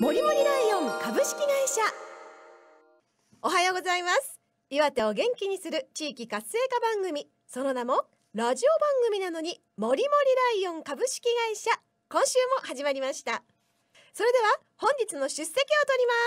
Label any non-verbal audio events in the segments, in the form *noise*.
もりもりライオン株式会社おはようございます岩手を元気にする地域活性化番組その名もラジオ番組なのにもりもりライオン株式会社今週も始まりましたそれでは本日の出席を取り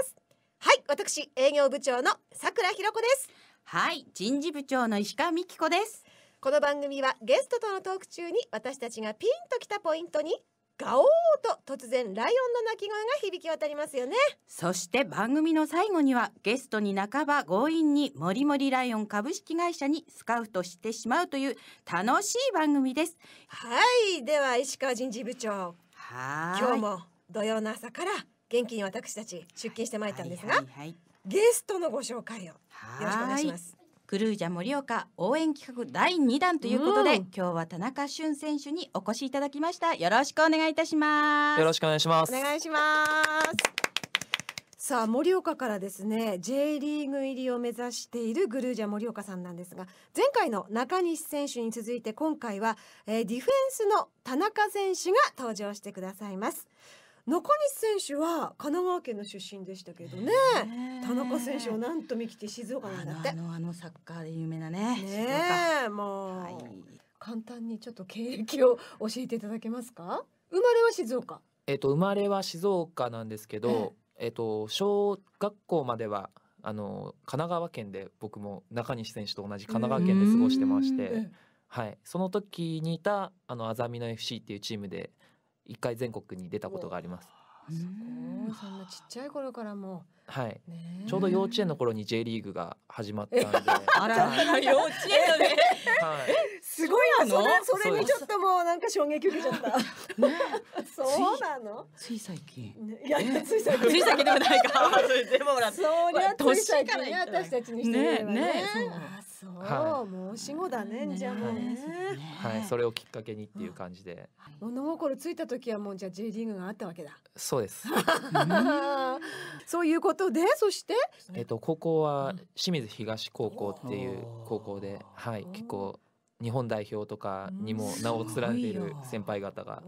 ますはい私営業部長のさくらひろこですはい人事部長の石川美希子ですこの番組はゲストとのトーク中に私たちがピンときたポイントにガオーと突然ライオンの鳴き声が響き渡りますよねそして番組の最後にはゲストに半ば強引にもりもりライオン株式会社にスカウトしてしまうという楽しい番組ですはいでは石川人事部長はい今日も土曜の朝から元気に私たち出勤してまいったんですが、はいはいはい、ゲストのご紹介をよろしくお願いしますクルージャ盛岡応援企画第2弾ということで、うん、今日は田中俊選手にお越しいただきましたよろしくお願いいたしますよろしくお願いしますお願いしますさあ盛岡からですね J リーグ入りを目指しているグルージャ盛岡さんなんですが前回の中西選手に続いて今回は、えー、ディフェンスの田中選手が登場してくださいます中西選手は神奈川県の出身でしたけどね、ね田中選手をなんと三きて静岡なんだってあのあのサッカーで有名なねねもう、はい、簡単にちょっと経歴を教えていただけますか生まれは静岡えっと生まれは静岡なんですけど、えっと小学校まではあの神奈川県で僕も中西選手と同じ神奈川県で過ごしてまして、はい、その時にいたあのあざみの FC っていうチームで一回全国に出たことがあります。そこそんなちっちゃい頃からもはい、ちょうど幼稚園の頃に J リーグが始まったんで *laughs* あら *laughs* 幼稚園のね、はい、すごいのそれそれにちょっともうなんか衝撃受けちゃったね、*laughs* そうなのつい最近、ね、いやいやつい最近つい最近でもないか *laughs* でもほらそうりゃつい最近ね私たちにしてねねねそう、はい、もう死後だね、ね、じゃあもうね、ね、はいそれをきっかけにっていう感じで、はい、物心ついた時はもうじゃあ J リーグがあったわけだそうです *laughs* そういうことでそしてえっと高校は清水東高校っていう高校で、はい結構日本代表とかにも名を連ねている先輩方が、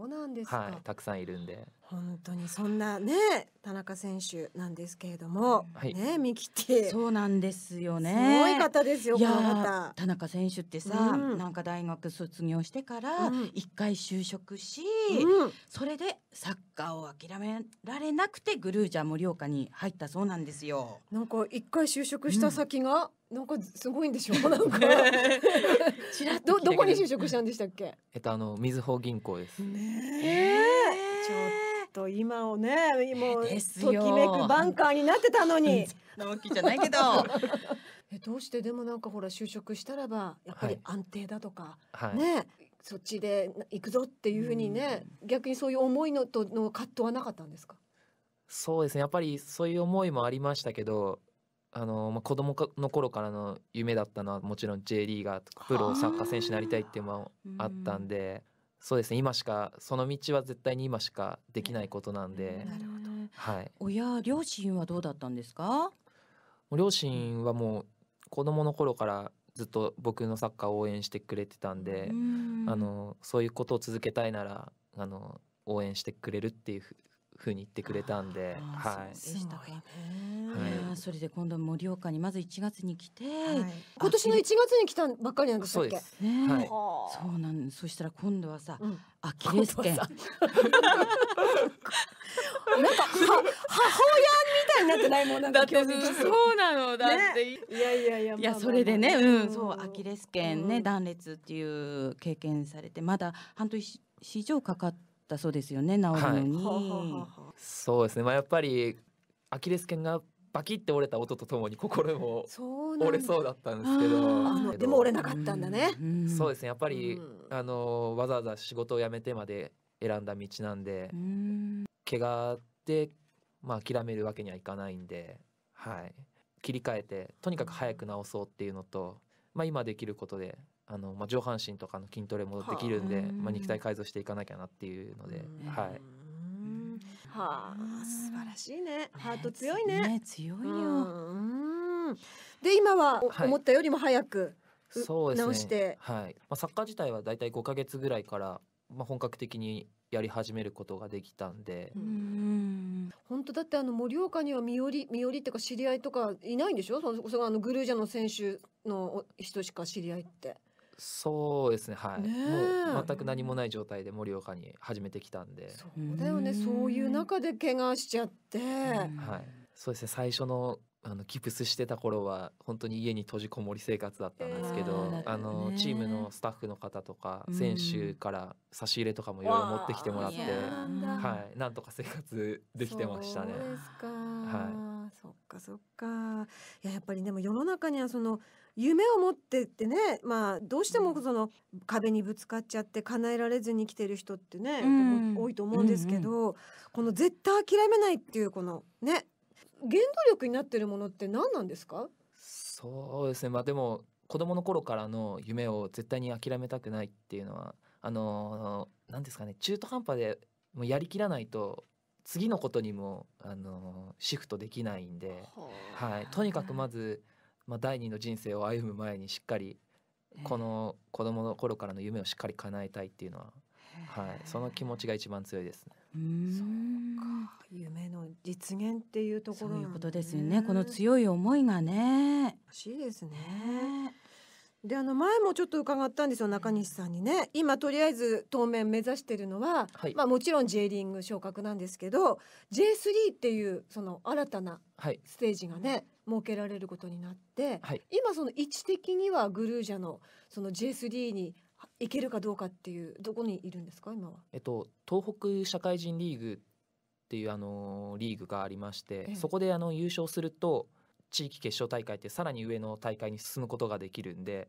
はい、たくさんいるんで本当にそんなね田中選手なんですけれども、はい、ねミキティそうなんですよねすごい方ですよこの方田中選手ってさ、うん、なんか大学卒業してから一回就職し、うん、それでサッカーを諦められなくてグルージャ盛岡に入ったそうなんですよなんか一回就職した先が、うん、なんかすごいんでしょ *laughs* なんかどどこに就職したんでしたっけえっとあのみずほ銀行ですねえー、ちょっとと今をねもうときめくバンカーになってたのに。なわけじゃないけど *laughs* えどうしてでもなんかほら就職したらばやっぱり安定だとか、はい、ねそっちで行くぞっていうふうにね、う逆にそういう思いのとの葛藤はなかったんですかそうですねやっぱりそういう思いもありましたけどあの、まあ、子供の頃からの夢だったのはもちろん J リーガーとかプロサッカー選手になりたいっていうのもあったんで、そうですね今しかその道は絶対に今しかできないことなんで、なるほどはい、親両親はどうだったんですか両親はもう子供の頃からずっと僕のサッカーを応援してくれてたんであのそういうことを続けたいならあの応援してくれるっていうふうに言ってくれたんで、はい、そうでしたかね、それで今度盛岡にまず1月に来て、はい、今年の1月に来たばっかりなんですっそうなんそしたら今度はさ、うん、アキレス腱 *laughs* なんか母親みたいになってないもんなんだけてそうなのだって、ね、いやいやいや、いやそれでね、うんそうアキレス腱ね、断裂っていう経験されてまだ半年以上かかったそうですよね治るのに、はい、そうですねまあやっぱりアキレス腱がバキって折れた音とともに心も折れそうだったんですけどでも折れなかったんだね、うん、そうですねやっぱり、うん、あのわざわざ仕事を辞めてまで選んだ道なんで、うん、怪我で、まあ、諦めるわけにはいかないんで、はい、切り替えてとにかく早く治そうっていうのと、まあ、今できることであの、まあ、上半身とかの筋トレもできるんで、まあ、肉体改造していかなきゃなっていうので、はい。はあ、素晴らしいね。ハート強いね。ね強いよ。で今は、思ったよりも早くそうですね、直して、はい。まあサッカー自体はだいたい5ヶ月ぐらいからまあ本格的にやり始めることができたんで。うん本当だってあの盛岡には身寄り身寄りっていうか知り合いとかいないんでしょ？そのあのグルージャの選手の人しか知り合いって。そうですねはい、ね、もう全く何もない状態で盛岡に始めてきたんでそうだよねそういう中で怪我しちゃって、はいそうですね最初のあのギプスしてた頃は本当に家に閉じこもり生活だったんですけど、あのチームのスタッフの方とか選手から差し入れとかもいろいろ持ってきてもらって、はい、なんとか生活できてましたね。はいそっかそっかいややっぱりでも世の中にはその夢を持ってってねまあどうしてもその壁にぶつかっちゃって叶えられずに来てる人ってね、うん、多いと思うんですけど、うんうん、この絶対諦めないっていうこのね原動力になってるものって何なんですかそうですねまあでも子供の頃からの夢を絶対に諦めたくないっていうのはあの何ですかね中途半端でもうやりきらないと次のことにもあのシフトできないんで、はい、とにかくまず、まあ、第二の人生を歩む前にしっかりこの子供の頃からの夢をしっかり叶えたいっていうのは、はい、その気持ちが一番強いですね。そうか夢の実現っていうところ、そういうことですよねこの強い思いがね。欲しいですね。であの前もちょっと伺ったんですよ中西さんにね今とりあえず当面目指してるのは、はい、まあ、もちろん J リーグ昇格なんですけど J3 っていうその新たなステージがね、はい、設けられることになって、はい、今その位置的にはグルージャのその J3 に行けるかどうかっていうどこにいるんですか今は、えっと、東北社会人リーグっていうあのリーグがありまして、ええ、そこであの優勝すると地域決勝大会ってさらに上の大会に進むことができるんで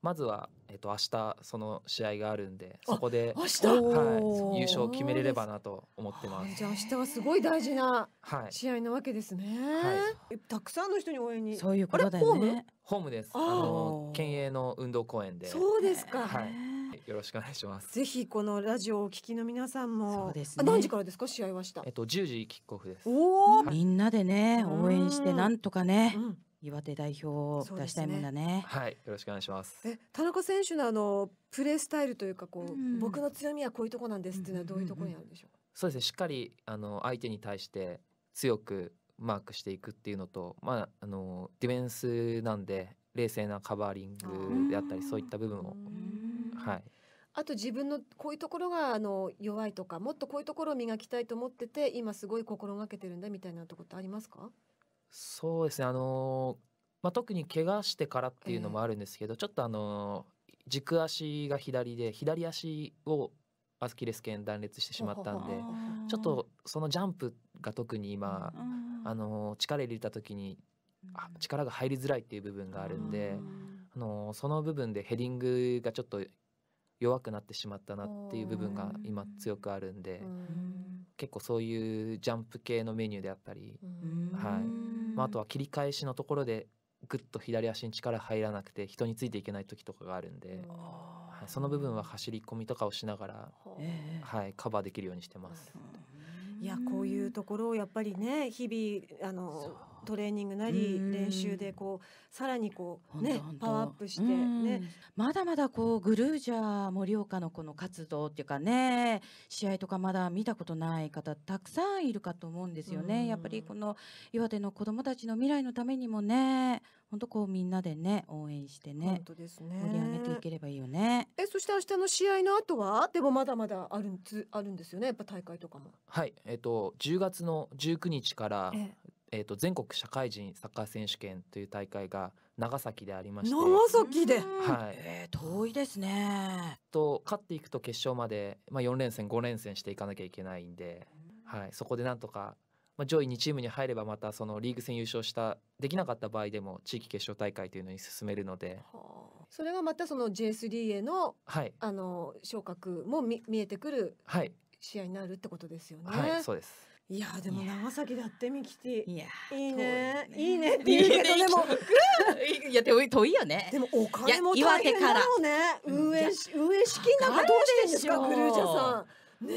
まずは、えっと、明日その試合があるんでそこで、明日、はい、優勝を決めれればなと思ってます。じゃあ明日はすごい大事な試合なわけですね。はい、たくさんの人に応援に。そういうことだよね。ホームです。あの県営の運動公園で。そうですか。はい。よろしくお願いします。ぜひこのラジオを聞きの皆さんも、ね、何時からですか試合はした。えっと十時キックオフです。おお、みんなでね応援してなんとかね。岩手代表を出したいもんだね、ね、はいよろしくお願いしますえ田中選手のあのプレースタイルというかこう、うん、僕の強みはこういうとこなんですっていうのはどういうとこにあるんでしょう、うんうん、そうですねしっかりあの相手に対して強くマークしていくっていうのとまああのディフェンスなんで冷静なカバーリングであったりそういった部分をはい、あと自分のこういうところがあの弱いとかもっとこういうところを磨きたいと思ってて今すごい心がけてるんだみたいなとこってありますかそうですねあのまあ、特に怪我してからっていうのもあるんですけど、えー、ちょっとあの軸足が左で左足をアスキレス腱断裂してしまったんでちょっとそのジャンプが特に今、あの力入れた時に力が入りづらいっていう部分があるんで、あのその部分でヘディングがちょっと弱くなってしまったなっていう部分が今強くあるんで、結構そういうジャンプ系のメニューであったり、はいまあ、あとは切り返しのところでぐっと左足に力入らなくて人についていけない時とかがあるんで、はい、その部分は走り込みとかをしながら、はい、カバーできるようにしてます。いやこういうところをやっぱりね日々あのトレーニングなり練習でこうさらにこうねパワーアップしてねまだまだこうグルージャー盛岡のこの活動っていうかね試合とかまだ見たことない方たくさんいるかと思うんですよねやっぱりこの岩手の子どもたちの未来のためにもね本当こうみんなでね応援してね本当ですね盛り上げていければいいよねえそして明日の試合の後はでもまだまだあるあるんですよねやっぱ大会とかもはいえっ、と10月の19日から、えええーと、全国社会人サッカー選手権という大会が長崎でありまして長崎で、はい、えー、遠いですねと勝っていくと決勝まで、まあ、4連戦5連戦していかなきゃいけないんで、はい、そこでなんとか、まあ、上位2チームに入ればまたそのリーグ戦優勝したできなかった場合でも地域決勝大会というのに進めるので。それがまたその J3 への,、はい、あの昇格も見見えてくる試合になるってことですよね。はい、はい、そうですいやでも長崎だってみきティいやいいねいいねって言うけどでも *laughs* いやでも遠いよねでもお金も大変だろうね運営運営資金なんかどうしてんですかクルージャさんね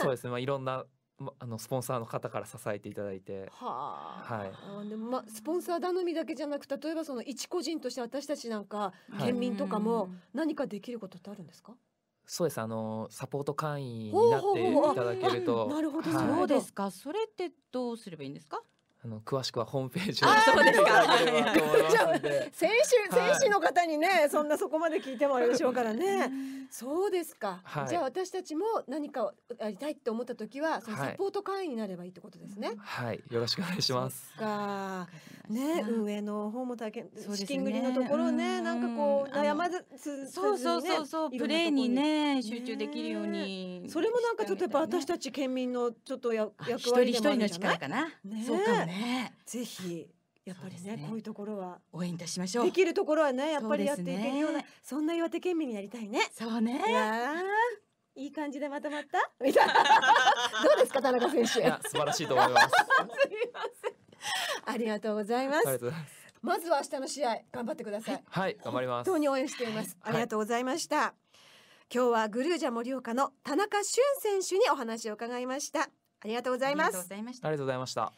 そうですねまあいろんなまあのスポンサーの方から支えていただいて、はあ、はい。あでもまあスポンサー頼みだけじゃなく、例えばその一個人として私たちなんか県民とかも何かできることってあるんですか？はいそうです。あのサポート会員になっていただけると。なるほど、そうですか。それってどうすればいいんですか。あの詳しくはホームページをそうですか。*laughs* 先週先週の方にね、そんなそこまで聞いてもあれでしょうからね。そうですか。じゃあ私たちも何かやりたいって思った時はそのサポート会員になればいいってことですね。はい、よろしくお願いします。かね運営の方も大変資金繰りのところねなんかこう悩まずそうそうそうそうプレーにね集中できるように。それもなんかちょっとやっぱ私たち県民のちょっと役割でもあるじゃない。一人一人の力かな。そうかもね。ねぜひやっぱりね、ね、こういうところは応援いたしましょうできるところはねやっぱりやっていけるようなそ、ね,、んな岩手県民になりたいねそうねいい感じでまとまった *laughs* みたいなどうですか田中選手素晴らしいと思いますすみませんありがとうございますまずは明日の試合頑張ってください、はい、はい、頑張ります本当に応援しています、はい、ありがとうございました、はい、今日はグルージャ盛岡の田中俊選手にお話を伺いましたありがとうございますありがとうございました